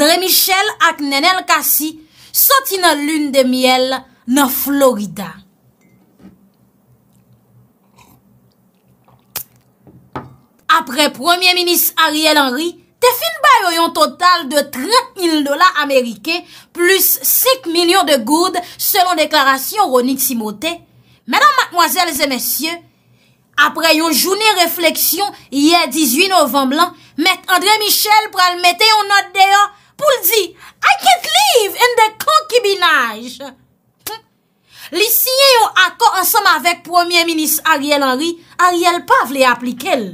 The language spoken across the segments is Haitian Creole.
André Michel ak Nenel Kassi soti nan loun de miel nan Florida. Apre premier-ministre Ariel Henry, te fin bayo yon total de 30 000 dola Amerike plus 6 milyon de goud selon deklarasyon Ronit Simote. Mèdame, mademoiselles et messieurs, apre yon jouni refleksyon yè 18 novemblan, mèd André Michel pral mette yon note de yon pou l di, I can't live in the concubinage. Li siye yon akon ansanm avek premier minis Ariel Henry, Ariel pa vle aplike l.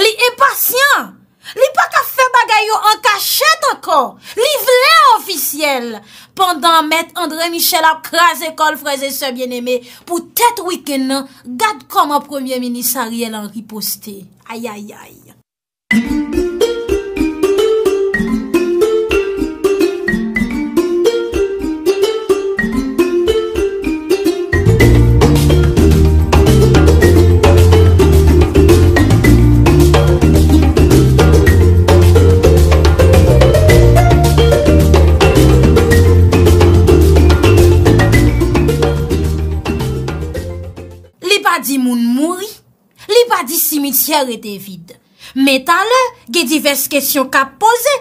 Li e pasyen, li pa ka fe bagay yon an kachet anko, li vle an ofisye l. Pendan met Andre Michel ap kraze kol fraze se bieneme, pou tet wiken nan, gad kom an premier minis Ariel Henry poste. Ayayay. tièr ete vide. Meta le, ge divers kesyon ka pose,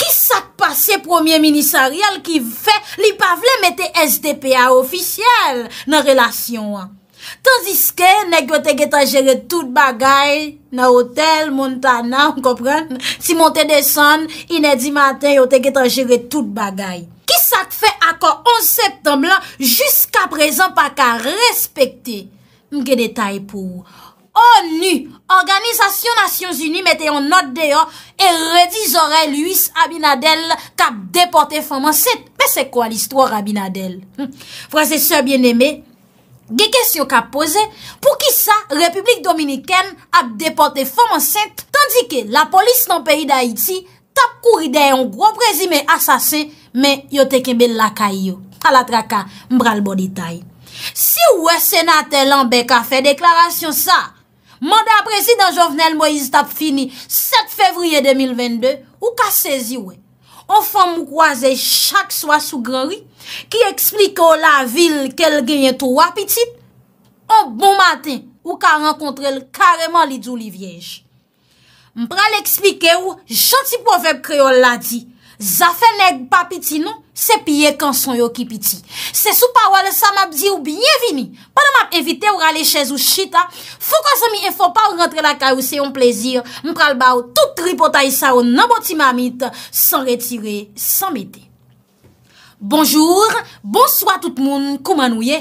ki sa te pase premier minisaryal ki ve, li pa vle mete STPA ofisyel nan relasyon an. Tandis ke, nek yo te geta jere tout bagay, nan hotel, montana, mkopren, si monte desan, inedi matin, yo te geta jere tout bagay. Ki sa te fe akor 11 septemblan, jiska prezan pa ka respekte, mke detay pou ou. ONU, Organizasyon Nasyons Uni, mette yon not deyo e redi zore luis Abinadel kap deporte foman set. Me se kwa l'histoire Abinadel? Frase se bieneme, ge kesyon kap pose, pou ki sa Republik Dominiken kap deporte foman set, tandi ke la polis nan peyi da Iti tap kouri deyon gro prezime asase, me yote keme lakay yo. Ala traka mbral bodi tay. Si wè senate lanbe ka fe deklarasyon sa, Mande apresi dan Jovenel Moïse tap fini 7 fevriye 2022, ou ka sezi we. On fon mou kwaze chak swa sou granri, ki eksplike ou la vil kel genye tou apitit. On bon matin, ou ka renkontrel kareman li djou li viej. Mpral eksplike ou, janti profep kreol la di, zafen ek papiti nou. Se piye konson yo ki piti. Se sou pa wale sa map di ou bienvini. Pana map evite ou rale chèz ou chita. Fou kwa zomi e fò pa ou rentre la ka ou se yon plezir. Mpral ba ou tout tri potay sa ou nan boti mamit. San retire, san bete. Bonjour, bonsoit tout moun kouman ou ye.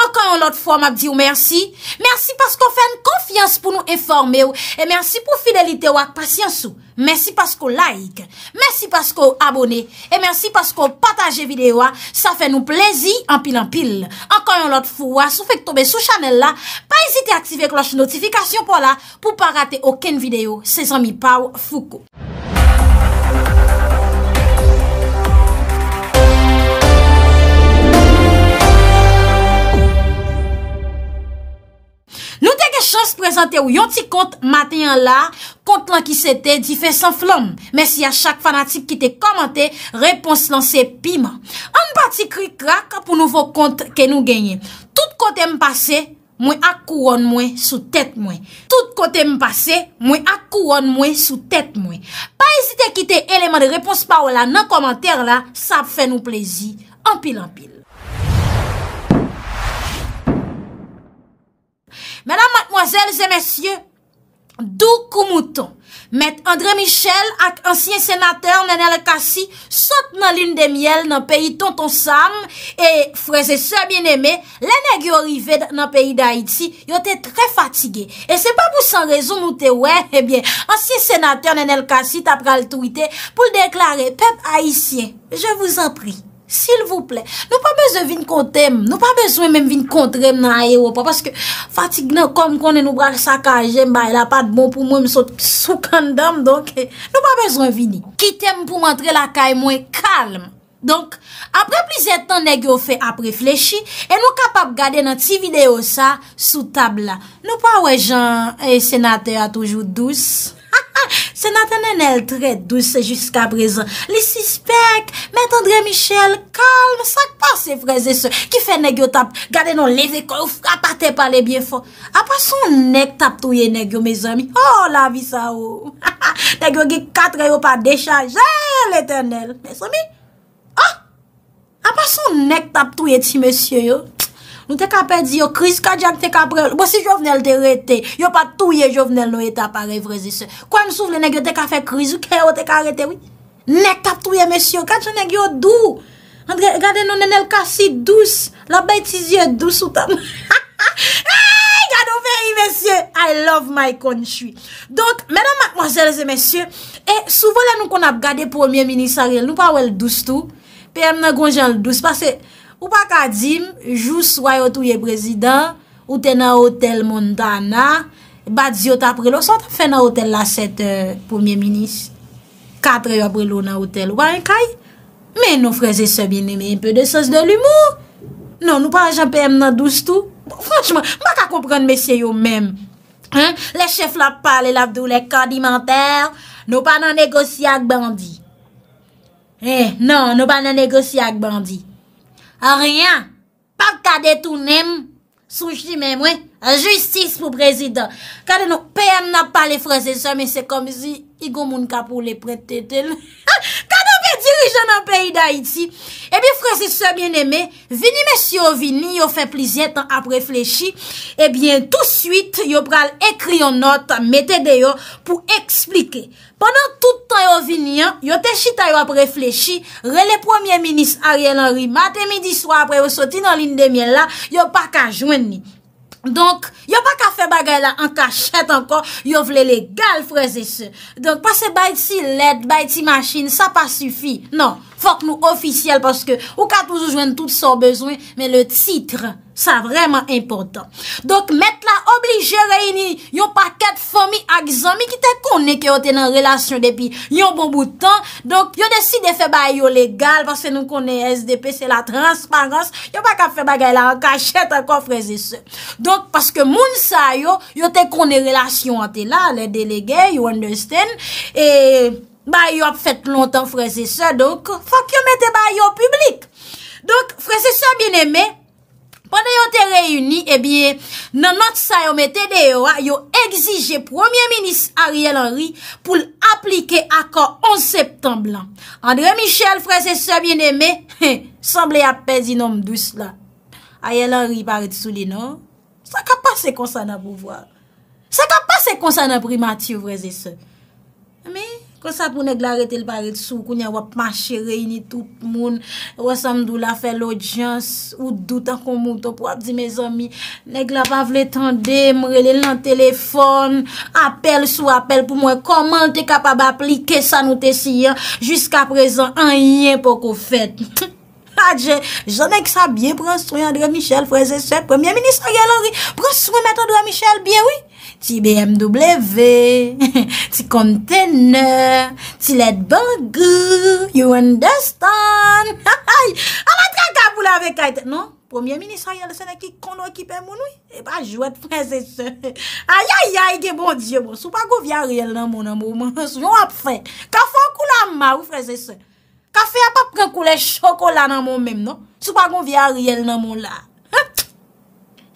Ankan yon lot fwa map diyo mersi, mersi pasko fèn konfians pou nou informe ou, e mersi pou fidelite ou ak pasyans ou, mersi pasko like, mersi pasko abone, e mersi pasko pataje vide ou, sa fè nou plezi anpil anpil. Ankan yon lot fwa, sou fèk tobe sou chanel la, pa esite aktive kloche notifikasyon pou la, pou pa rate oken vide ou, se zan mi paw fuko. Mwen prezante ou yon ti kont, maten yon la, kont lan ki se te, di fe san flom. Men si a chak fanatik ki te komante, repons lan se pima. An pati kri kra ka pou nouvo kont ke nou genye. Tout kontem pase, mwen akouron mwen sou tet mwen. Tout kontem pase, mwen akouron mwen sou tet mwen. Pa ezite kite eleman de repons pa ou la nan komante la, sa fe nou plezi. An pil an pil. Madame, mademoiselles et messieurs, d'où kou mouton? Met Andre Michel ak ansyen senateur Nenel Kassi sote nan lini de miel nan peyi tonton Sam et fweze se eh bien eme, lene gyo rive nan peyi d'Haïti, yote tre fatige. Et se pa pou san rezon mouten, wè, ebyen, ansyen senateur Nenel Kassi tapra l'tou ite pou l'deklare pep Haïtien, je vous en prie. S'il vous plè, nou pa bezon vin kontem, nou pa bezon men vin kontrem nan ayewo pa, paske fatigna kom konen nou brak sakajem, ba y la pat bon pou mwen msot sou kandam, donk, nou pa bezon vini. Kitem pou mantre la kay mwen kalm. Donk, apre plizè tan negyo fe ap reflechi, e nou kapap gade nan ti video sa sou tabla. Nou pa we jan, e eh, senate a toujou douz. Se Natanen el tre douce jusqu aprezen Lisi spek, met Andre Michel Kalm, sak pa se freze se Ki fe negyo tap, gade non leve Kouf, rapate pa le bie fon Apa son neg tap touye negyo, me zami Oh la vi sa ou Negyo ge kat re yo pa dechaje El Eternel, me zami Oh Apa son neg tap touye ti, me sio yo Nou te ka pedi yo kriz kajan te ka prel Bo si jovnel te rete Yo pa touye jovnel nou e tapare vreze se Kwan sou vle negyo te ka fe kriz Ou ke yo te ka rete Nek tap touye mesyo Kajan negyo dou Gade nou nenel kasi douz La bè ti zye douz Gadoferi mesyo I love my country Donk menon matmojelze mesyo Sou volen nou kon ap gade premier minisaril Nou pa wè l douz tou Pè mnen gonjen l douz Pase Ou pa ka djim, jou swa yo touye prezident, ou te nan hotel Montana, ba dji yo taprelo, so ta fe nan hotel la sete euh, poumye minis. Katre yo aprelo nan hotel wankay, men nou freze se bine, men yon peu de sos de l'humour. Non, nou pa jenpe m nan douz tou. Franchman, mwa ka kompran mesye yo men. Le chef la pa, le lafdou, le kardimenter, nou pa nan negosi ak bandi. Eh, non, nou pa nan negosi ak bandi. A riyan, pa kade tou nem, souj di men mwen, a justice pou prezident. Kade nou pen na pale fwese se, men se kom si igou moun ka pou le prete te ten. Dirijan nan peyi da iti, ebi eh fransise bien eme, vini mè si yo vini, yo fè plizien tan ap reflechi, ebi tout suite yo pral ekri yo not, mette deyo pou eksplike. Pendan tout tan yo vini, yo te chi tayo ap reflechi, re le premier ministre Ariel Henry, matè midi swa apre yo soti nan lin de mien la, yo pa ka jwen ni. Donk, yo pa ka fe bagay la an kachet ankon, yo vle legal freze se. Donk, pase bay ti led, bay ti machine, sa pa sufi. Non, fok nou ofisyel paske ou ka toujou jwen tout son bezwen, men le titre, sa vreman impotant. Donk, metla oblige reyni, yo pa Fak zanmi ki te konen ki yo tenen relasyon depi yon bon boutan, donk yo deside fe bay yo legal, pase nou konen SDP, se la transparans, yo baka fe bagay la an kachet an kon freze se. Donk, paske moun sa yo, yo te konen relasyon an te la, le delege, you understand, e bay yo ap fet lontan freze se, donk, fak yo mette bay yo publik. Donk, freze se bieneme, Pendè yon te reyouni, ebyen, eh nan not sa yon mette deyo a, yon egzije Premier Ministre Ariel Henry pou l'aplike akor 11 septemblan. Andre Michel, frese sebyen eme, he, sanble apè zinom dous la. Ariel Henry pari tsou li nou, sa ka pa se konsan nan bouvoar. Sa ka pa se konsan nan primati ou vreze se. Amey? Kwa sa pou neg la rete l paret sou, kou nye wap mache rey ni tout moun, wase mdou la fe l odjans, ou doutan kon mouton pou ap di me zami, neg la pa vle tende, mrele l nan telefon, apel sou apel pou mwen, koman te kapab aplike sa nou te siyan, jiska prezan, anyen pou kou fet. Adje, jonek sa byen, pronsou yandre Michel, freze se, premier minister yal ori, pronsou yandre Michel, byen wii. Ti BMW, ti konteneur, ti led bongou, you understand? A matre an ka boul ave kaiten, non? Premier ministre, a ye lese ne ki kono ekipen moun ou? E ba jwet, freze se. A ya ya, ege bon diye moun, sou pa goun vya riyel nan moun nan moun moun, sou joun ap fe. Ka fokou la mou, freze se. Ka fe ap apren kou le chokola nan moun menm, non? Sou pa goun vya riyel nan moun la.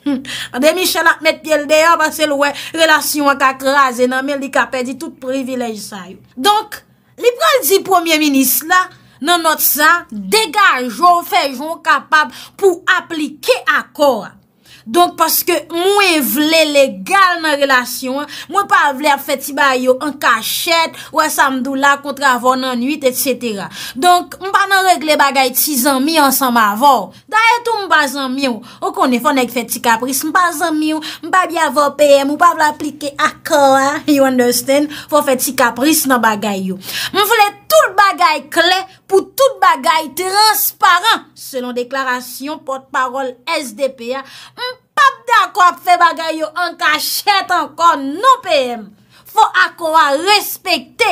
Hmm. A de Michel ak met pye l deyo, vase l wè relasyon ak ak raze, nan men li ka pedi tout privilej sa yo. Donk, li pral di premier minis la, nan not sa, degaj yo fej yo kapab pou aplike akorat. Donk, paske mwen vle legal nan relasyon, mwen pa vle ap feti bayo an kachet, ou an samdou la kontra avon nan nuit, etsetera. Donk, mwen pa nan regle bagay ti zanmi ansanm avon. Daye tou mwen pa zanmi ou, ou konen fon ek feti kapris, mwen pa zanmi ou, mwen pa bia avon PM, mwen pa vle aplike akon, ah. you understand, fo feti kapris nan bagay ou. Mwen vle... Tout bagay kle pou tout bagay transparant Selon deklarasyon pot parol SDPA M pap de akwa fe bagay yo an kachet an kon non PM Fo akwa respekte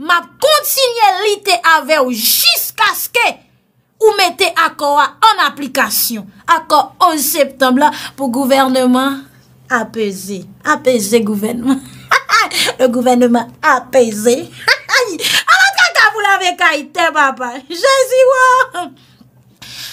Map kontinye lite ave ou jis kaskè Ou mette akwa an aplikasyon Akwa 11 septembla pou gouvernement apese Apeze gouvernement Le gouvernement apeze Apeze Avek ay te baba. Jeziwa.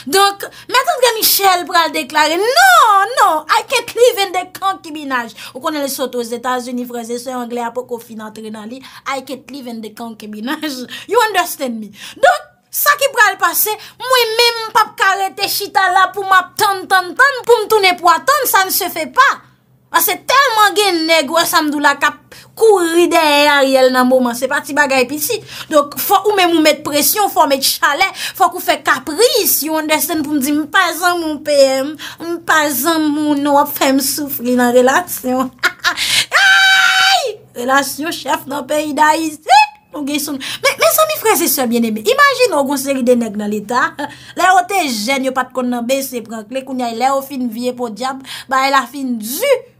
Donk, metan gen Michelle pral deklare, Non, non, I can't live in the kankibinaj. Ou konen le soto zetas, unifreze, se yon gle apoko finatrenali, I can't live in the kankibinaj. You understand me? Donk, sa ki pral pase, Mwen men papkare te chitala pou map ton ton ton, pou mtoune po aton, sa nse fe pa. Mwen se telman gen neg wè samdou la kap kou ride en a riyel nan mouman. Se pati bagay pisit. Donk, fò kou mè mou mèt presyon, fò mèt chalè, fò kou fè kapris. Yon desten pou m di m pazan moun pèm, m pazan moun nou ap fèm soufri nan relasyon. Yay! Relasyon, chef nan pèm, yi da yi si. Mwen se mi fwè se sè bjen e bè. Imagin nou goun se ride neg nan lè ta. Lè ou te jen yo pat kon nan bè se pran kle koun yay lè ou fin vie pou diab. Ba yè e la fin djou.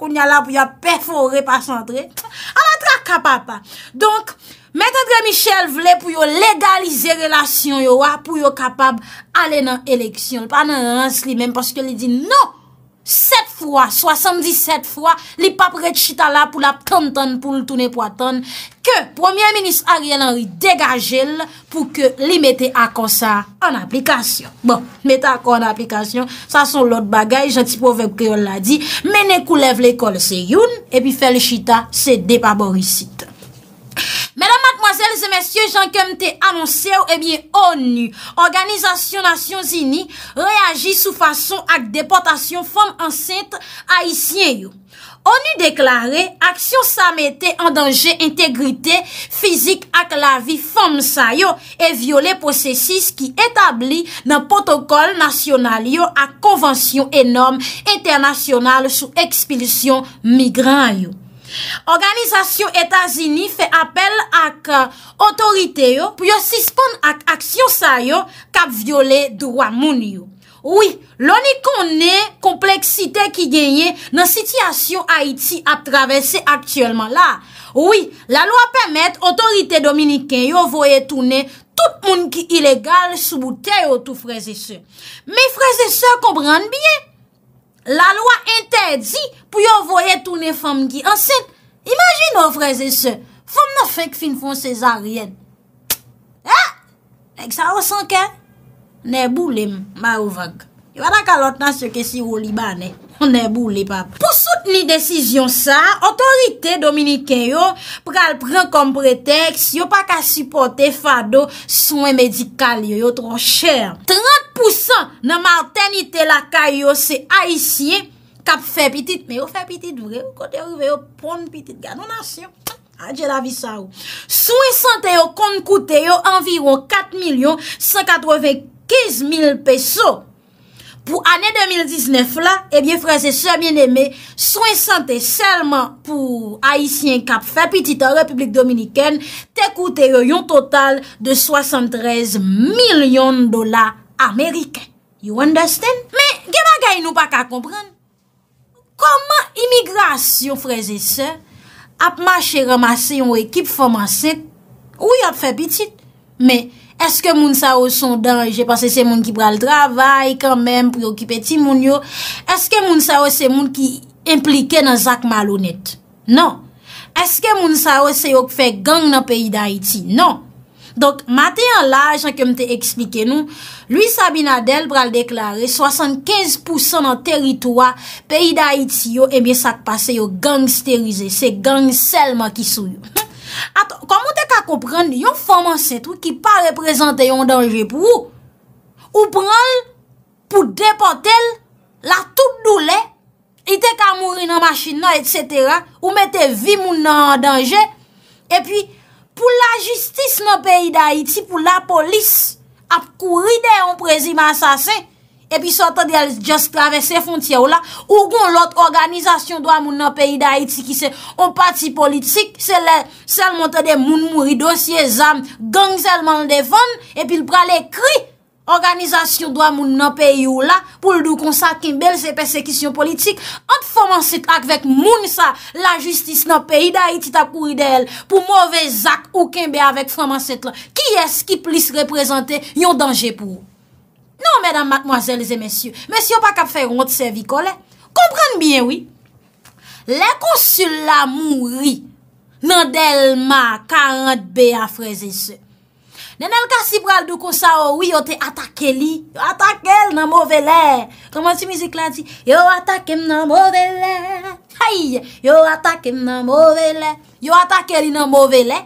kon ya la pou ya perfore pa san dre, a matra kapapa. Donk, metan dre Michel vle pou yo legalize relasyon yo wa, pou yo kapab ale nan eleksyon, pa nan anans li men, paske li di nou, 7 fwa, 77 fwa, li pa prej chita la pou la plantan pou l toune po atan, ke Premier Ministre Ariel Henry degaje l pou ke li mette akon sa an aplikasyon. Bon, mette akon an aplikasyon, sa son lot bagay, jantipo vep kreol la di, menen kou lev le kol se youn, e pi fel chita se depaborisite. Madame, mademoiselles et messieurs, j'encompte annonce ou ebien eh ONU, Organizasyon Nations Unies, reagi sou fason ak deportasyon fom ansente haisyen yo. ONU deklare ak syon sa mette an danje integrite fizik ak la vi fom sa yo e viole posesis ki etabli nan protokol nasyonal yo ak konvansyon enom internasyonal sou ekspilisyon migran yo. Organizasyon Etazini fe apel ak otorite uh, yo pou yo sispon ak aksyon sa yo kap viole dwa moun yo. Oui, louni konen kompleksite ki genye nan sityasyon Haiti ap travesse aktuelman la. Oui, la lwa pemet otorite dominiken yo voye toune tout moun ki ilegal souboute yo tou freze se. Me freze se kombran biye? La lwa entedi pou yo voye tou ne fom gi. Ansen, imajin nou oh, vreze se. Fom nou fek fin fon sezaryen. Ha? Eh? Ek sa osan ke? Ne bou lim, ma ou vag. Yo anan kalot nan se ke si ou liba, ne? Ne bou li, pap. Po sout ni desisyon sa, otorite dominiken yo, pou kal pren kom preteks, yo pa ka supporte fado, souen medikal yo, yo tron chèr. 30! Pousan nan martenite la kayo se Aisyen Kap fe pitit Mè yo fe pitit vre Kote yon ve yo pon pitit Gano nasyon Adjela visaw Swen sante yo kon koute yo Environ 4.195.000 peso Pou anè 2019 la Ebyen frase se mien eme Swen sante selman pou Aisyen Kap fe pitit an Republik Dominiken Te koute yo yon total De 73.000.000 dola Ameriken. You understand? Men, ge bagay nou pa ka kompran. Koman imigras yon freze se, ap mache ramase yon ekip fomanse, ou yon fe pitit? Men, eske moun sa ou son dan, jepase se moun ki pral travay, kanmen, preokipe ti moun yo, eske moun sa ou se moun ki implike nan zak malounet? Non. Eske moun sa ou se yon fe gang nan peyi da iti? Non. Donk, mati an laj an kem te ekspike nou, lui Sabine Adel pral deklare 75% nan teritwa peyi da iti yo, ebyen sa te pase yo gangsterize, se gangselman ki sou yo. Hm? Aton, komon te ka komprende, yon foman se tou ki pa reprezenten yon danje pou ou, ou pran pou depotel la tout doule, ite ka mouri nan machin nan, et cetera, ou mette vi moun nan an danje, et puis pou la jistis nan peyi da iti, pou la polis, ap kou ride an prezim ansasen, epi sote de al jast travesse fontye ou la, ou goun lot organizasyon do amoun nan peyi da iti, ki se an pati politik, sel mante de moun mouri dosye zam, gang selman defon, epi l prale kri, Organizasyon do a moun nan peyi ou la pou l'dou konsa kimbel se persekisyon politik an foman set ak vek moun sa la justis nan peyi da iti ta kouri del pou mouvez ak ou kimbe avèk foman set la. Ki es ki plis reprezentè yon danje pou ou? Non, mèdam, mèdame, mwazèl, zè, mèsyou. Mèsyou pa kap fè yon tsevi kole. Komprenn byen, oui. Le konsul la moun ri nan del ma karant be a freze se. Ne nel ka si pral do konsa o, ou yo te atake li. Yo atake li nan mouvelè. Koman ti mizik lan ti? Yo atake li nan mouvelè. Hay! Yo atake li nan mouvelè. Yo atake li nan mouvelè.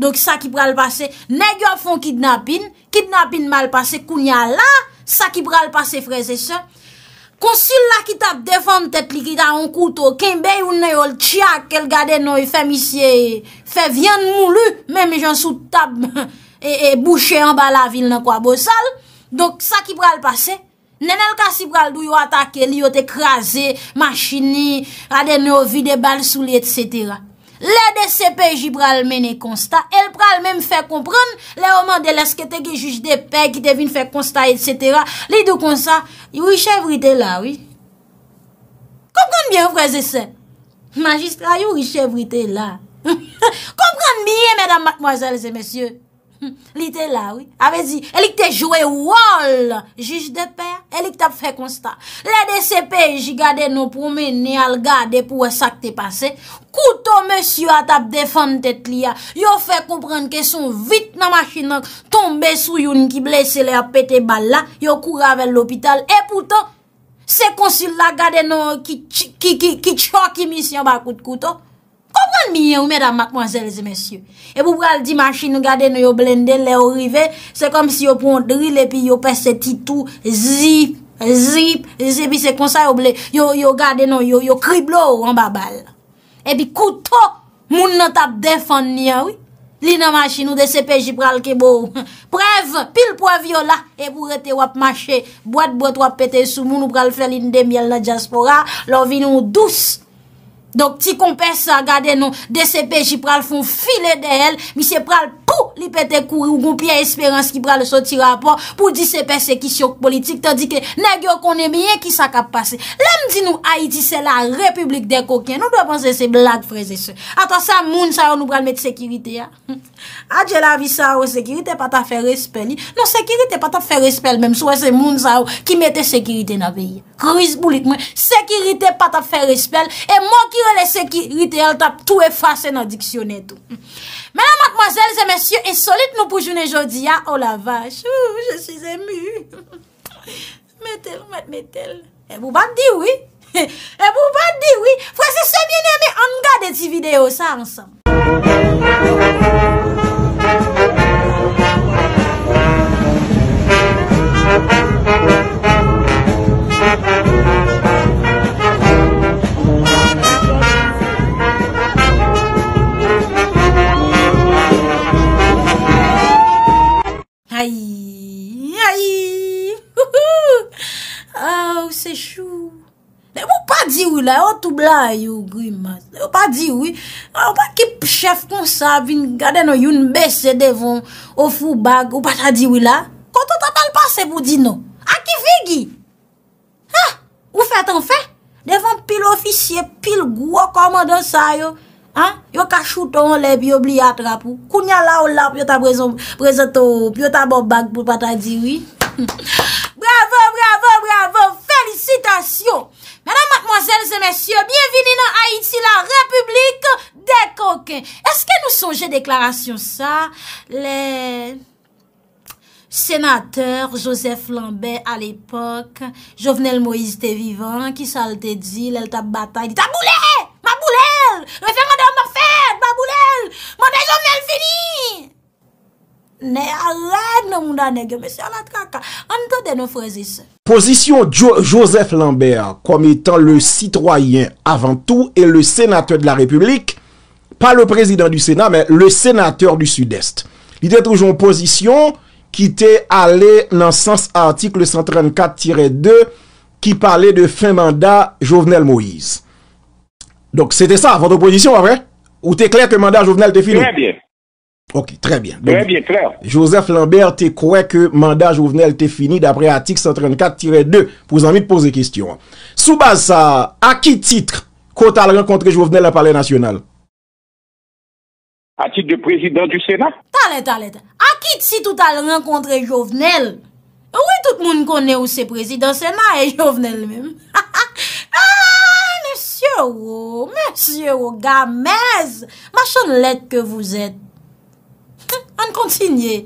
Dok sa ki pral pase. Ne gyo fon kidnapin, kidnapin mal pase, kounya la, sa ki pral pase freze se. Konsul la ki tap defon tepli, ki ta an kouto, kenbe yon ne yon tsiak, ke l gade nou yon femisye. Fe vyan moulu, me me jan sout tab. E, e boucher an ba la vil nan kwa bozal, donk sa ki pral pase, nenel ka si pral dou yo atake, li yo te krasi, machini, adene ovi de bal souli, et cetera. Le de sepe, ji pral mene konsta, el pral mene fe kompran, le oman de leske te ge juj de pe, ki te vin fe konsta, et cetera, li dou konsa, yu riche vrite la, oui. Kompran bien, vreze se. Majistra, yu riche vrite la. Kompran bien, medan makmoazal se mesye. Hmm, li te la, avè zi, elik te jwè wòl, jij de pè, elik te ap fè konsta. Le de sepe, ji gade nou pwome, ni al gade pou wè sa te pase. Koutou mèsyou atap defan tet li ya, yo fè kompran ke son vit nan machin nan tombe sou youn ki blese le ap pète bal la, yo kou ravel l'opital. E poutou, se konsil la gade nou ki tchok imisyon bakout koutou. Komran mi yon, mèdam, makman, zèl, zè, mèsyon. E pou pral di machin nou gade nou yon blendè, lè yon rive, se kom si yon pon dril, e pi yon pes se titou, zip, zip, zip, e pi se konsa yon ble, yon yon gade nou, yon yon kriblo, yon babal. E pi koutou, moun nou tap defan ni yon, ah li nan machin nou de sepeji pral kebo. Prev, pil po avyola, e pou rete wap mache, bwad bwad wap pete sou, moun nou pral felin demyel la jaspora, lò vi nou dous. Donk, ti kompes sa gade nou, de se pe jip pral fon file de el, mi se pral pere, li pete kouri ou goun piye esperans ki bra le soti rapor pou disepese ki syok politik tadi ke negyo konen miye ki sa kap pase. Lem di nou Haiti se la republik de kokien nou dwa panse se blag freze se. Ata sa moun sa yo nou bral met sekirite ya. Adjela avisa yo sekirite pata fe respel. Non sekirite pata fe respel menm souwe se moun sa yo ki mette sekirite na veye. Kriz boulik mwen. Sekirite pata fe respel e moun ki rele sekirite el tap tou e fase nan diksyonetou. Menan makmazel zemes Yo esolit mou pou jounen jodi ya Oh la vache, ouh, je suis emu Metel, metel E bou bat di oui E bou bat di oui Fwese se bien eme an ga de ti video sa ansam Ayi, ayi, ah, ou se chou, de ou pa di ah, non. ah, ou la, ou tout blan ayou, gwi mas, de ou pa di ou, ou pa ki chef kon sa vin, gade nou yon besè devon, ou fou bag, ou pa sa di ou la, koto tatal pase, vou di nou, aki vigi, ha, ou fet an fe, devon pil ofisie, pil gou o komo de sa yo, Yo kachouton le bi obli atrap ou Kounya la ou la pi yo ta brezon Prezento pi yo ta bobak pou pata diwi Bravo, bravo, bravo Felicitasyon Madame, mademoiselles et messieurs Bienvenue dans Haïti, la République Des Coquins Est-ce que nous songez déclaration ça Les Sénateurs, Joseph Lambert A l'époque Jovenel Moïse te vivant Qui s'a le te dit, l'elle tape bataille Ta bouleré Mabou lèl, referandèl mò fèd, mabou lèl, mò dèjò mèl fini. Nè alèd nou moun danè gè, mè sè alat kaka, an tò dè nou fòzis. Pozisyon Joseph Lambert kom etan le citroyen avant tout et le sénateur de la République, pa le prezident du Sénat, mè le sénateur du Sud-Est. Li tè toujoun pozisyon ki tè alè nan sens antik le 134-2 ki palè de fè mandat Jovenel Moïse. Donc, c'était ça, votre position, après Ou t'es clair que le mandat Jovenel t'est fini Très bien. Ok, très bien. très bien, clair. Joseph Lambert, t'es croit que le mandat Jovenel t'est fini d'après article 134-2 vous envie de poser question. Sous base ça, à qui titre quand as rencontré Jovenel à Palais National À titre de président du Sénat T'as t'as À qui titre t'as rencontré Jovenel Oui, tout le monde connaît où c'est président Sénat et Jovenel même. Non, non, non, ou monsie ou gamez Machon let ke vous et An kontinye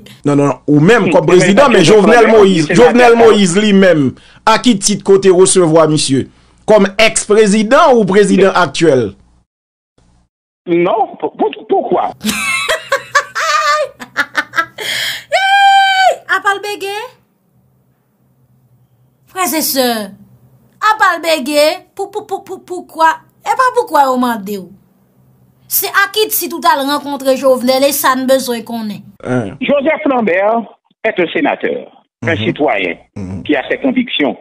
Ou men kom prezident Jouvenel Moise li men A ki tit kote recevo a monsie Kom eks prezident ou prezident aktuel Non, poukwa A palbege Prezese A balbege, pou pou pou pou pou kwa, e pa pou kwa oman de ou. Se akit si toutal renkontre jo vlele, sa n bezoy konen. Josia Flambert ete senateur, un sitwayen, mhm. ki mhm. a se konviksyon,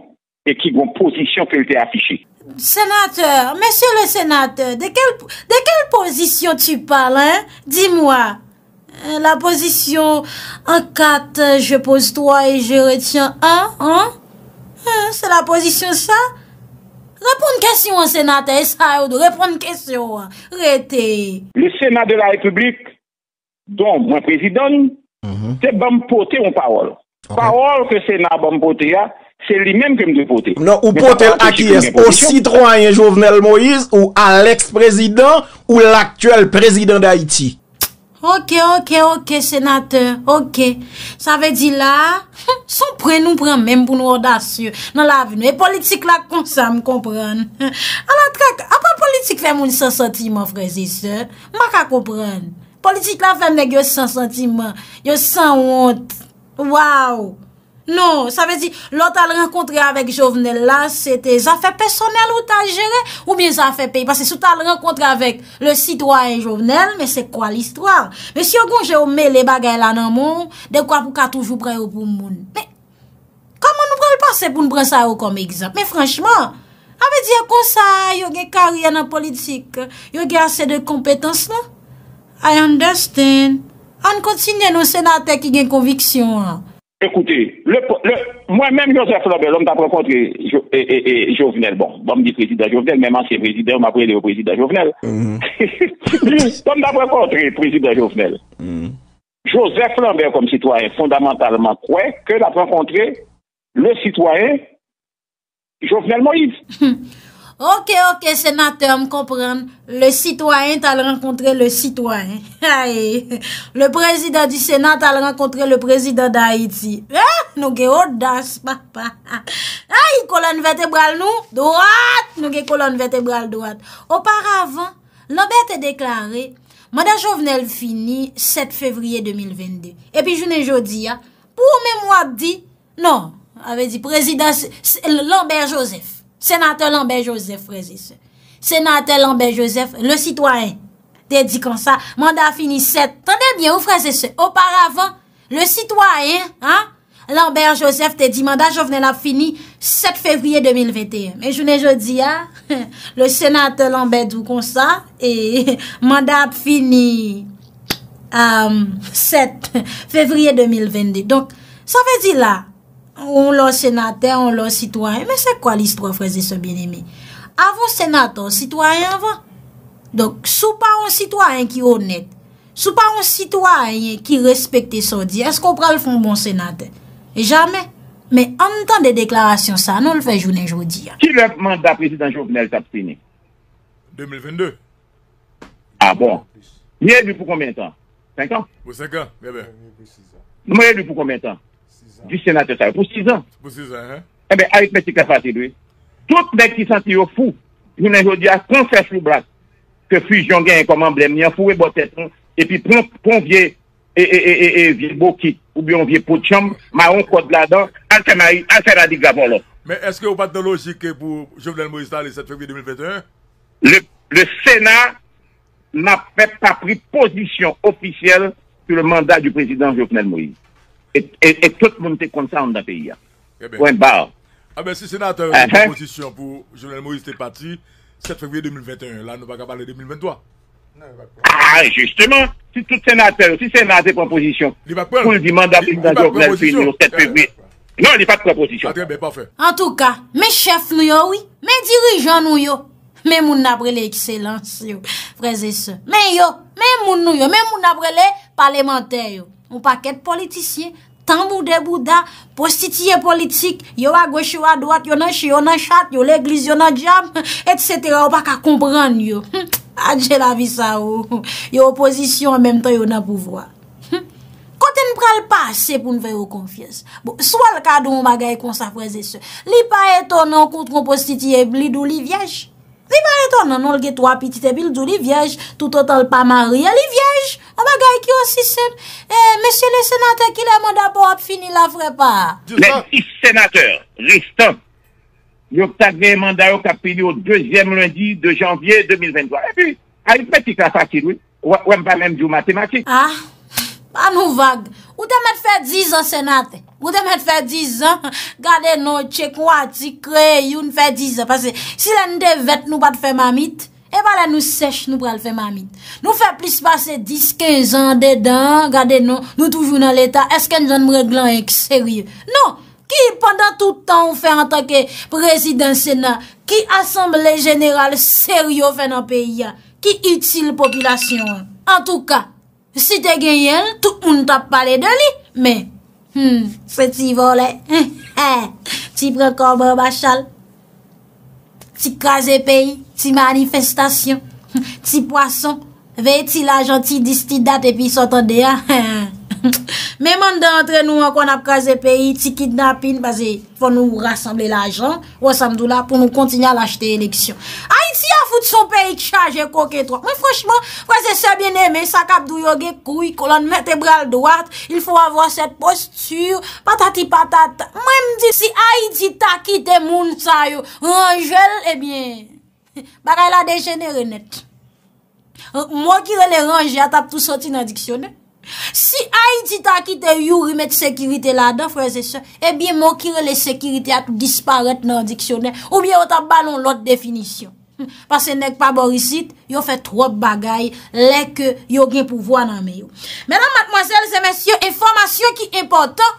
e ki goun posisyon ke lte afichye. Senateur, monsie le senateur, de kel posisyon tu pale, hein? Di mwa, euh, la posisyon, an kat, je pose 3 et je retyen 1, hein? C'est la position ça? Répond une question au sénat de Saoud. Répond une question. Rétez. Le sénat de la République, dont mon président, mhm. c'est bon poter un parole. Parole que le sénat bon poter a, c'est le même que le poter. Non, ou poter a qui est? Au citoyen Jovenel Moïse ou à l'ex-président ou l'actuel président d'Haïti? Ok, ok, ok, senateur, ok. Sa ve di la, son pren nou pren menm pou nou odasyo nan la avinou. E politik la konsan, m kompran. A la trak, apan politik fem mouni san sentiman, frezise. M maka kompran. Politik la fem neg yo san sentiman, yo san ont. Waw! Non, sa ve di, lout al renkontre avèk jovenel la, se te zafè personel ou tajere, ou mye zafè pey. Pase sou tal renkontre avèk le sitwa en jovenel, me se kwa l'histoire. Me si yo gounjè ou me le bagay la nan moun, dekwa pou ka toujou preyo pou moun. Me, kaman nou preyo pase pou nou pren sa yo kom ekzap? Me franchman, a ve di, a konsa yo gen karyen an politik, yo gen ase de kompetans la. Non? I understand. An kontinye nou senate ki gen konviksyon an. Écoutez, le, moi-même, Joseph Lambert, l'homme daprès rencontré et, Jovenel. Bon, bon, me dit président Jovenel, même ancien président, m'a le président Jovenel. Mhm. L'homme d'après-contre rencontré président Jovenel. Mhm. Joseph Lambert, comme citoyen, fondamentalement croit que l'a rencontré le citoyen Jovenel Moïse. Ok, ok, senatèm, kompren. Le sitwayen tal renkontre le sitwayen. Ae, le prezidè di senat tal renkontre le prezidè da Haiti. Ae, eh, nou ge odas, papa. Ae, kolon vetebral nou, doat. Nou ge kolon vetebral doat. Auparavan, l'Amber te deklare, mada jovenel fini 7 fevriye 2022. E pi jounen jodi, pou mè mwad di, non, ave di prezidè, l'Amber Josef. Senatel Lambert Joseph, freze se. Senatel Lambert Joseph, le citoyen, te di kon sa. Manda ap fini 7. Tande bien ou freze se? Auparavan, le citoyen, Lambert Joseph te di, manda jo vnen ap fini 7 fevriye 2021. E jounen jodi, le senatel Lambert jou kon sa, e manda ap fini 7 fevriye 2022. Donk, sa ve di la, On lò sénatè, on lò sítouanè. Mè sè kwa listre frazè sè bè nèmè? Avon sénatè, sítouanè avon. Dok sou pa an sítouanè ki honèt. Sou pa an sítouanè ki respektè sò di. Eskò pra lò fòn bon sénatè? Jamè. Mè an ton de deklarasyon sa, nou lò fè jounè joudi ya. Ki lò manda prezident Jouvenel tat finè? 2022. A ah bon. Mè yè lò pou konbèn tan? 5 an? 5 an, mè bè. Mè yè lò pou konbèn tan? du sénateur ça pour 6 ans. Pour 6 ans, hein? Eh bien, arithmétique est facile, Tout monde qui sentit au fou, nous n'avons dit à confesse le bras que fusion gagne comme emblème, il a foué tête, hein. et puis prend, prend vieux, et, et, et, vieux beau ou bien vieux pot de chambre, marron code là-dedans, alternative, alternative pour l'autre. Mais est-ce que vous pas de logique pour Jovenel Moïse le 7 février 2021? Le, le Sénat n'a pas pris position officielle sur le mandat du président Jovenel Moïse. Et tout moun te kon sa an da peyi ya. Ou en bar. A be si senatèr de proposition pou jounel Moïse te pati, 7 february 2021, la nou va ka pale 2023. A, ah, justement. Si tout senatèr, si senatèr de proposition, pou l di mandatik dan jounel Moïse te pati. Non, li pa de proposition. A trebe, pa fe. En tout ka, me chef nou yo, oui. Me dirijan nou yo. Me moun nabre le excellence, yo. Vreze se. Me yo, me moun nou yo. Me moun nabre le parlementèr, yo. Moun pakèd politisye, yo. Tanmou debou da, postitiye politik, yo a gweche, yo a dwat, yo nan chiyo, yo nan chat, yo le glis, yo nan djam, etc. Ou pa ka kompran yo. Adje la vi sa ou. Oh. Yo oposisyon, menm tan yo nan pouvwa. Kote n pral pa, se pou n veyo konfyes. Bo, swal ka doun bagay konsapreze se. Li pa eto nan kontron postitiye blid ou li vyej. Vi bar eton nanon lge twa pitite bil djou li vyej, toutotan l pa marye li vyej. A bagay ki yo sisem. E, mesye le senater ki le manda pou ap fini la frepa. Le dis senater, listan. Yo kta gne manda yo kapini yo 2e lundi 2 janvye 2023. E pi, a li peti kwa fakir wè. Wè mpa mèm djou matematik. Ah, pa nou vag. Ou te met fe dizan senate? Ou te met fe dizan? Gade nou, tche kwa, tche kre, yon fe dizan. Pase, si len de vet nou bat fe mamit, e ba len nou sech nou pral fe mamit. Nou fe plis pase diz, ken zan dedan, gade nou, nou toujou nan l'Etat, eske nou jan mreglan ek seryo. Non, ki pandan toutan ou fe antake prezident senat, ki asemble general seryo fe nan peyi, ki itil populasyon, an tou ka, Si te genyen, tou ou nou tap pale de li, men, se hmm, ti vole, eh, eh, ti prekoban bachal, ti kaze peyi, ti manifestasyon, ti poason, ve ti la janti disti dat epi sotande. Ah, eh, Men mwen de entre nou an kon ap kaze peyi Ti kidnapin Fon nou rassemble l'ajan Ou an samdou la pou nou kontinyan l'achete eleksyon Haiti a foute son peyi ki chaje Mwen fweshman Fwese se bien eme Sakap dou yoge koui kolon mertebral doart Il fw avon set postur Patati patata Mwen mdi si Haiti ta kite moun sayo Rangel ebyen eh Baray la dejener net Mwen ki rele rangel A tap tou soti nan diksyonet eh? Si ayitita ki te yu rimet sekirite la da, fwese se, ebyen mwokire le sekirite ato disparet nan diksyonen, oubyen wata banon lot definisyon. Pase nek pa borisit, yo fe trob bagay, lek yo gen pouvo nan meyo. Menan matmwazel, se mensyon, informasyon ki importan.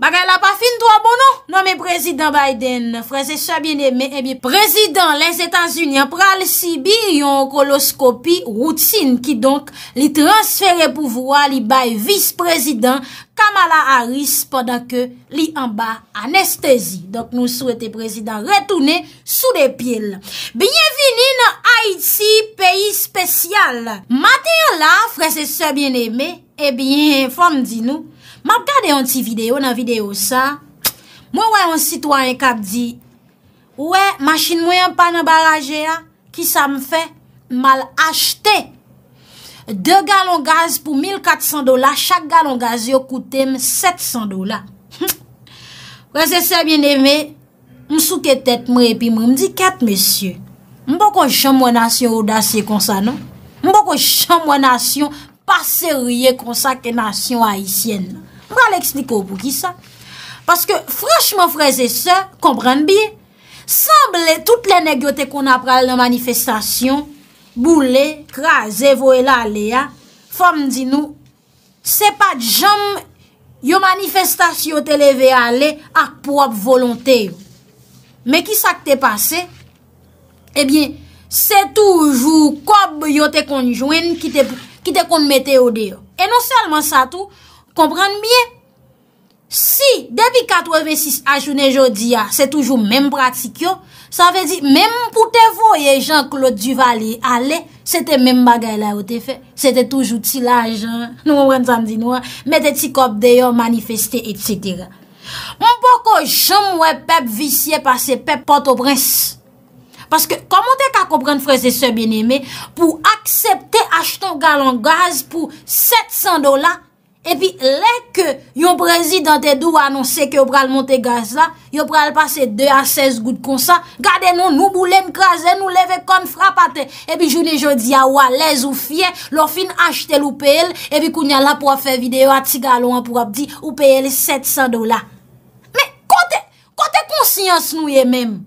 Bagal la pa fin to a bono? Non, non men, prezident Biden, freze se bien eme, e eh bi prezident les Etats-Unis en pral Sibir yon koloskopi routine ki donk li transfere pou vwa li baye vice-prezident Kamala Harris podan ke li anba anestezi. Donk nou souete prezident retoune sou de pil. Bienveni nan Haiti, peyi spesyal. Matin la, freze se bien eme, e eh bi informe di nou, Ma gade yon ti video nan video sa, mwen wè yon sitwa yon kap di, wè, masjin mwen yon pan baraje ya, ki sa mwen fe, mal achte. De galon gaz pou 1400 dola, chak galon gaz yo koute 700 dola. Wè se se bien eme, mwen souke tet mwen epi mwen, mwen di ket mwen sye, mwen bo kon chan mwen nasyon odase kon sa non? Mwen bo kon chan mwen nasyon pa serye kon sa ke nasyon haisyen non? Mwa l'eksplikou pou ki sa. Paske, frashman freze se, komprende biye, sab le, tout le negyote kon apral nan manifestasyon, boule, kraze, vwe la le ya, fom di nou, se pa jom, yo manifestasyon te leve a le, akpwap volonte. Me ki sa kte pase? Ebyen, eh se toujou kob yo te konjwen ki te konmete o deyo. E non salman sa tou, Kompran miye? Si, debi katwe ve sis ajounen jodi ya, ah, se toujou menm pratik yo, sa ve di, menm pou te voye jan klote du vali ale, se te menm bagay la yo te fe, se te toujou ti la jan, nou mwen samdi nou, mette ti kop deyo, manifesté, etc. Mwen bako, jom we pep visye pa se pep poto brens. Paske, komon te ka kompran frese se beneme, pou aksepte achton galon gaz pou 700 dola, E pi lè ke yon prezident e dou anonsè ki yo pral monte gaz la, yo pral pase 2 a 16 gout kon sa, gade nou nou boulè mkaze, nou leve kon frapate, e pi jounè jounè diya walez ou fye, lò fin achete loupè el, e pi kounè la pou ap fè videyo ati galon ap pou ap di, loupè el 700 dola. Me kote, kote konsyans nou ye menm.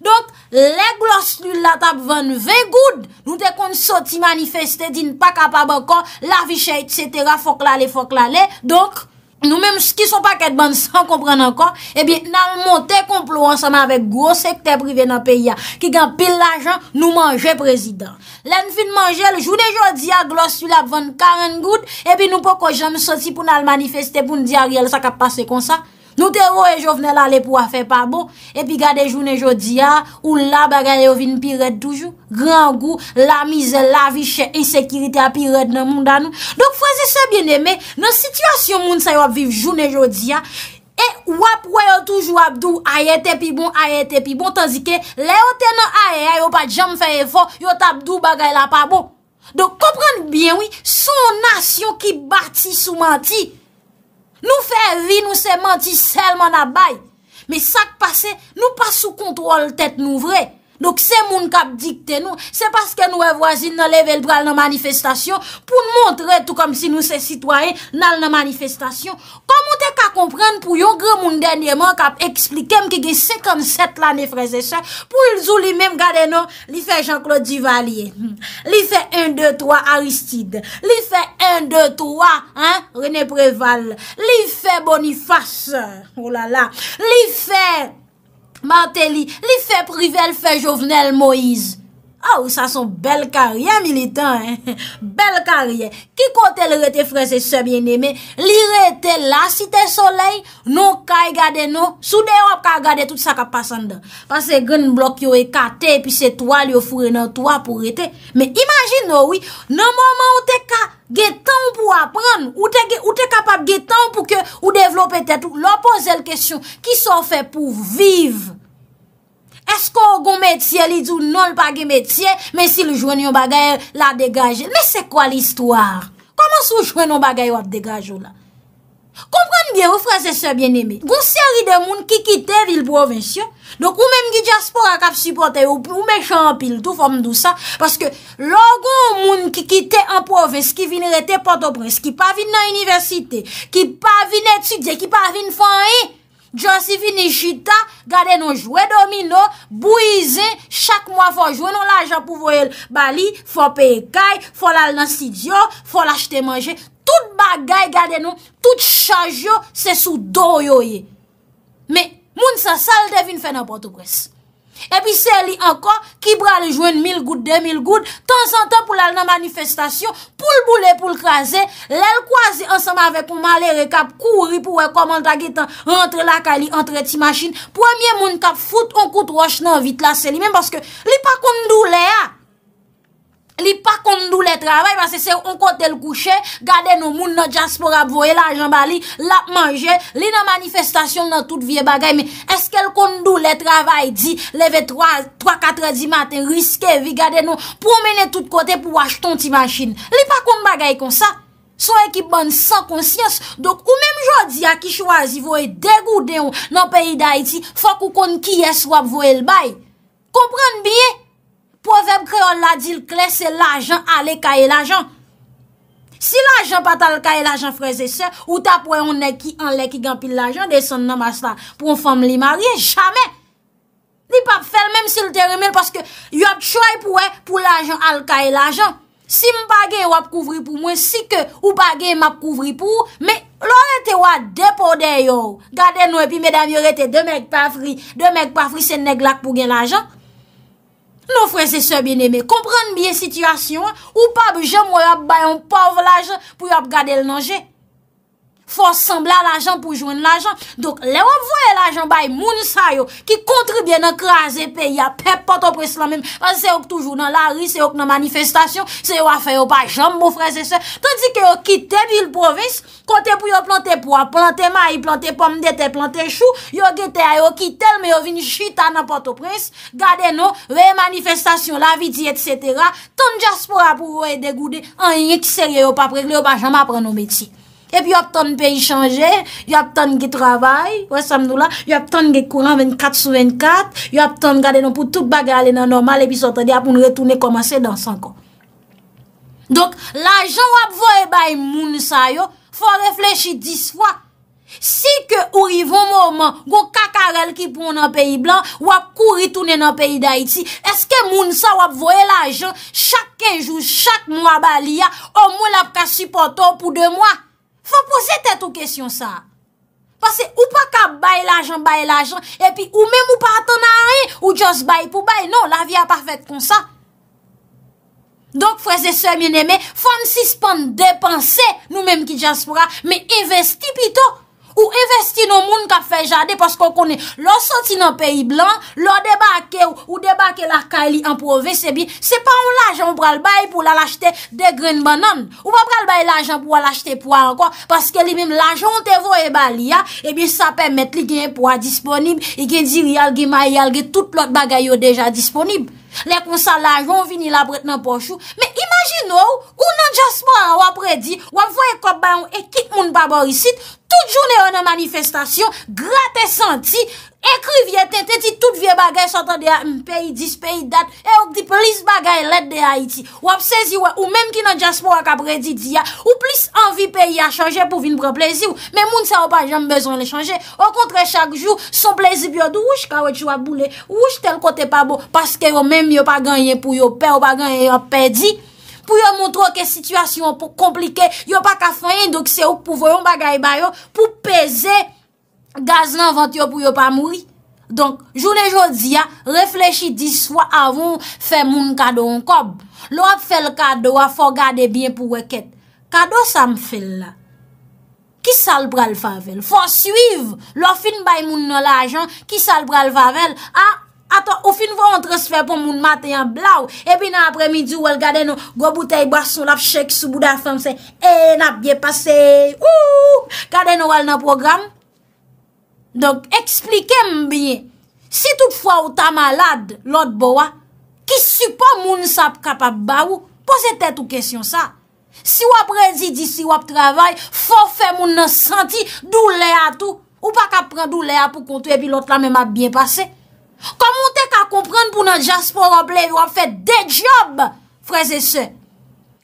Donk, le glos lul la tab van ve goud, nou te kon soti manifestè di n pa kapab ankon, la vichè et sètera, fok lalè, fok lalè. Donk, nou mèm s'ki son pa ket ban san kompren ankon, e eh bi nan montè komplo ansanman avèk gros sektè privè nan peya ki gan pil la jan nou manjè prezident. Len fin manjè lè, jounè jò di a glos lul la tab van karen goud, e eh bi nou poko jan soti pou nan manifestè pou nou di a riyal sa kap pase kon sa. Nou te ro e jo vne la le pou a fe pa bon, e pi gade joun e jodi a, ou la bagay yo vin piret toujou, gran gou, la mize, la viche, e sekirite a piret nan moun dan nou. Dok fwaze se biene me, nan sitwasyon moun sa yo ap viv joun e jodi a, e wap wè yo toujou ap dou, aye tepi bon, aye tepi bon, tanzike le yo tenon aye a, yo pa jam fe e fon, yo tap dou bagay la pa bon. Dok komprende bien wè, sou nasyon ki bati sou manti, Nou fè vi nou se manti selman abay. Me sak pase nou pa sou kontrol tet nou vre. Dok se moun kap dikte nou, se paske nou e vwazil nan level pral nan manifestasyon pou moun tre tout kom si nou se sitwaye nan nan manifestasyon. Kom moun dek a komprende pou yon gre moun denye moun kap eksplikem ki ge se kom set lan e freze se. Pou yon zou li mem gade nou, li fe Jean-Claude Duvalier, li fe 1-2-3 Aristide, li fe 1-2-3 René Preval, li fe Boniface, oh li fe... Mante li, li fe privel fe jovenel Moïse. Ah, ou, sa son bel karyen militan, bel karyen. Ki kote l rete frese sebyen neme, li rete la site soley, nou ka y gade nou, sou deyo ap ka gade tout sa ka pasan dan. Pase gen blok yo e kate, pi se toa li yo fure nan toa pou rete. Men imagine nou, nou mouman ou te ka ge tan pou apren, ou te kapap ge tan pou ke ou devlope tetou. Lopo zel kesyon, ki so fe pou viv? Esko ou goun metye li doun nou l page metye, men si l jouen yon bagay la degaje. Men se kwa l istwar? Koman sou jouen yon bagay la degaje ou la? Kompran biye ou fraze se bien eme? Goun seri de moun ki kite vil povensyon, donk ou menm gi jaspor akap suporte ou mech anpil tou form dou sa, paske lou goun moun ki kite anpovensyon, ki vin rete potoprensyon, ki pa vin nan universite, ki pa vin etudye, ki pa vin fanyen, Djan si vin nishita, gade nou jwe domino, bouize, chak mwa fwa jwe nou lajan pou voyel bali, fwa peye kay, fwa lal nasid yo, fwa lachte manje. Tout bagay gade nou, tout chanj yo, se sou do yo ye. Me, moun sa sal devin fwe napotou kwes. Epi se li ankon, kibra li jwen 1000 gout, 2000 gout, tan san tan pou lal nan manifestasyon, pou l boulè, pou l krasè, lèl kwa zè anseman avèk pou malè re kap, kouri pou wè kom an tagè tan, rentre la kali, rentre ti machin, pwèmye moun kap fout, an kout rosh nan vit la se li men, baske li pa kondou le a. li pa kondou le travay, vase se on kote l kouche, gade nou moun nan jaspor ap voye la jamba li, lap manje, li nan manifestasyon nan tout vie bagay, me eske l kondou le travay di, leve 3-4 di maten, riske vi gade nou, promene tout kote pou wach ton ti manchine. Li pa kond bagay kon sa, sou ekip ban san konsyens, dok ou mem jodi a ki chwazi voye degou deyon nan peyi da iti, fok ou kond ki yes wap voye l bay. Kompran biye? Profeb kreon la di l kle se lajan ale ka e lajan. Si lajan pata al ka e lajan freze se, ou ta pwe an lek ki an lek ki gampil lajan, de son namasta pou an fom li marye, jamen! Li pa pfe l mem si l terimel, paske yot choy pou e pou lajan al ka e lajan. Si m bagen wap kouvri pou mwen, si ke ou bagen map kouvri pou, me lore te wad depo de yo. Gade nou epi meda m yore te demek pa fri, demek pa fri se neglak pou gen lajan. Nou fwese se bin eme, kompran miye situasyon ou pa bi jem wap bayon povlaj pou wap gade l nanje. Fos sembla la jan pou jwenn la jan. Dok le wap voye la jan bay moun sa yo ki kontribye nan kre azepe ya pep patopres la menm. Se yo k toujou nan la ri, se yo k nan manifestasyon se yo a fe yo bay jam mou freze se. Tandik yo ki tebil provins kote pou yo plante pwa, plante may plante pom dete, plante chou yo gete a yo ki tel me yo vin chita nan patopres, gade nou ve manifestasyon la vidi et cetera ton jaspora pou yo e degoude an yik serye yo pa prek le yo bay jam apre nou beti. Epi yo ap ton peyi chanje, yo ap ton ge travay, yo ap ton ge kouran 24 sou 24, yo ap ton gade nou pou tout bagale nan normal epi sotade ap moun retoune komanse dansan kon. Donk, la jan wap voye bay moun sa yo, fwa reflechi dis fwa. Si ke ouri von mouman, gwo kakarel ki pou nan peyi blan, wap kou ritoune nan peyi da iti, eske moun sa wap voye la jan, chak kenjou, chak moua baliya, o moun ap ka sipoto pou de moua. Fwa pose tèt ou kesyon sa. Fwa se ou pa ka bay l'ajan, bay l'ajan, epi ou mem ou pa aton a re, ou just bay pou bay, nou la vi a pa fèt kon sa. Donk fwa se se mien eme, fwa msi span depanse nou mem ki Jaspora, men investi pito, Ou investi nou moun kap fe jade, paskou konen lò soti nan peyi blan, lò debake ou debake lakay li anpou ve sebi, se pa ou l'ajan ou pral bay pou lal achete de grain banan. Ou pa pral bay l'ajan pou lal achete pou anko, paske li mim l'ajan te vo e bali ya, ebi sa pemet li genye pou an disponib, e genye diri alge, may alge, tout lò bagay yo deja disponib. Lè kon sa l'ajan vini la bret nan pochou, me imagino ou, ou nan jasman wap redi, wap voye kop bayon e kit moun babo yisit, Tout jounè yon nan manifestasyon, gratè senti, ekri vyè tentè ti tout vyè bagay sotan de a yon peyi dis, peyi dat, e yon di plis bagay let de a iti, wap sezi wè, ou menm ki nan jaspo wak apredi di ya, ou plis anvi peyi a chanje pou vin bre plezi wè, men moun se wopan jom bezon lè chanje, wak kontre chak jou, son plezi byo dou wish ka wè chou a boule, wish tel kote pa bo, paske yon menm yon pa ganyen pou yon pe, yon pa ganyen yon pe di. pou yo moutro ke situasyon pou komplike, yo pa kafanyen do ki se ouk pou voyon bagay bayon, pou peze gaz nan vant yo pou yo pa mouri. Donk, jounen jodi ya, reflechi diswa avon fe moun kado an kob. Lo ap fel kado a fo gade bien pou weket. Kado sa m fel la. Ki sal pral favel? Fon suiv. Lo fin bay moun nan la ajan, ki sal pral favel? A! Ato, ou fin vou an transfer pou moun maten yon bla ou, epi nan apre midi ou al gade nou, go boutei bason lap chek sou boudan fam se, e, nap bien pase, ou, gade nou al nan program. Donk, eksplike mbine, si tout fwa ou ta malade, lot bo wa, ki su po moun sap kapap ba ou, pose te tou kesyon sa. Si wap rezidi, si wap travay, fo fe moun nan santi, dou le a tou, ou pa kap pren dou le a pou kontou, epi lot la men map bien pase. Komon te ka komprende pou nan jaspo roble, yo a fè de job, freze se.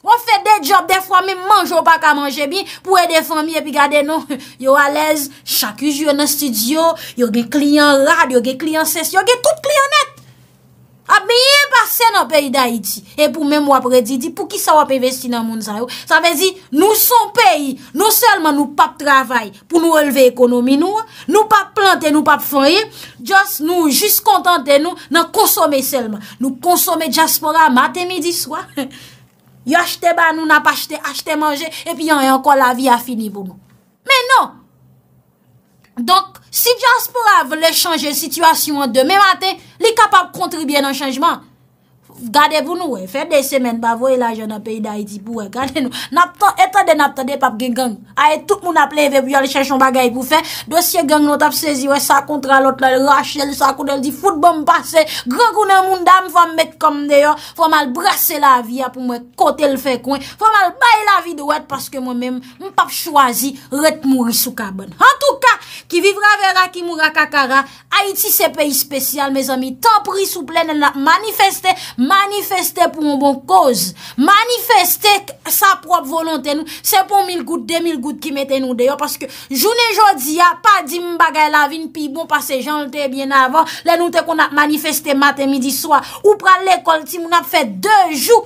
Yo a fè de job, defwa mi manj yo pa ka manje bi, pou e defwa mi e pi gade nou, yo a lez, chakus yo nan studio, yo ge kliyan rad, yo ge kliyan ses, yo ge tout kliyanet. A miye basen an peyi da iti. E pou mèm wapre di di, pou ki sa wap investi nan moun zayou. Sa vezi, nou son peyi. Nou selman nou pap travay pou nou releve ekonomi nou. Nou pap plante, nou pap fanyi. Just nou jis kontante nou nan konsome selman. Nou konsome diaspora maten midi swa. Yo achete ba nou, nan pa achete, achete manje. E pi yon yon kon la vi a fini pou nou. Men nou. Donk. Si Jaspora vle chanje situasyon deme maten, li kapap kontribyen an chanjman? Gade pou nou wey... Fè dè semen... Bavoy la jè na peyi da Haiti... Bou wey... Gade nou... Naptan... Etan de naptan de pap gen gang... Aè... Tout moun ap lè vep... Jè lè chèchon bagay pou fè... Dosye gang nou tap sezi wey... Sa kontra lot lè... Lache lè... Sa koudè lè di... Fout bè m'passe... Grè kounè moun dam... Fò m'met kom dè yo... Fò m'al brase la vi ya... Pou mwen kote l'fè kwen... Fò m'al bay la vi de wet... Paske mwen mèm... M'pap chw manifestè pou moun bon koz, manifestè sa prop volontè nou, se pou 1000 gout, 2000 gout ki metè nou deyo, paske jounè jodi ya, pa di m bagay lavin, pi bon pasè jan lte bien avan, le nou te kon ap manifestè matè midi swa, ou pral l'ekol ti moun ap fè 2 jou,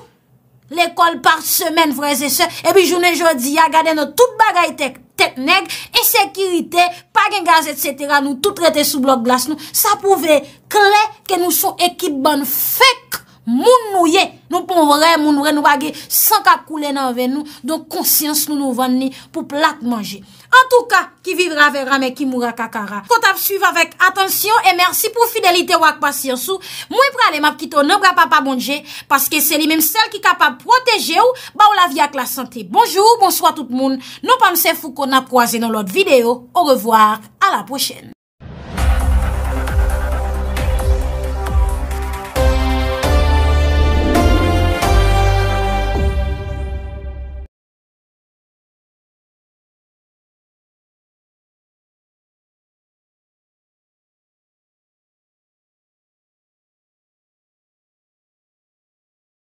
l'ekol par semen vreze se, e bi jounè jodi ya, gade nou tout bagay tek, tek neg, e sekirite, pag gen gaz et setera nou, tout rete sou blok glas nou, sa pouve kre ke nou sou ekip bon fèk, Moun nouye, nou pon vre, moun vre nou agye, san ka koule nan ven nou, don konsyans nou nou vane ni pou plat manje. An tou ka, ki vivra ve rame ki moura kakara. Kot ap suyve avek, atensyon, e mersi pou fidelite wak pasyansou. Mwen prale map kito, nou gra pa pa bondje, paske se li menm sel ki kapab proteje ou, ba ou la vi ak la sante. Bonjou, bonswa tout moun, nou panm se fou kon ap proaze nan lot video, ou revoir, a la pochene.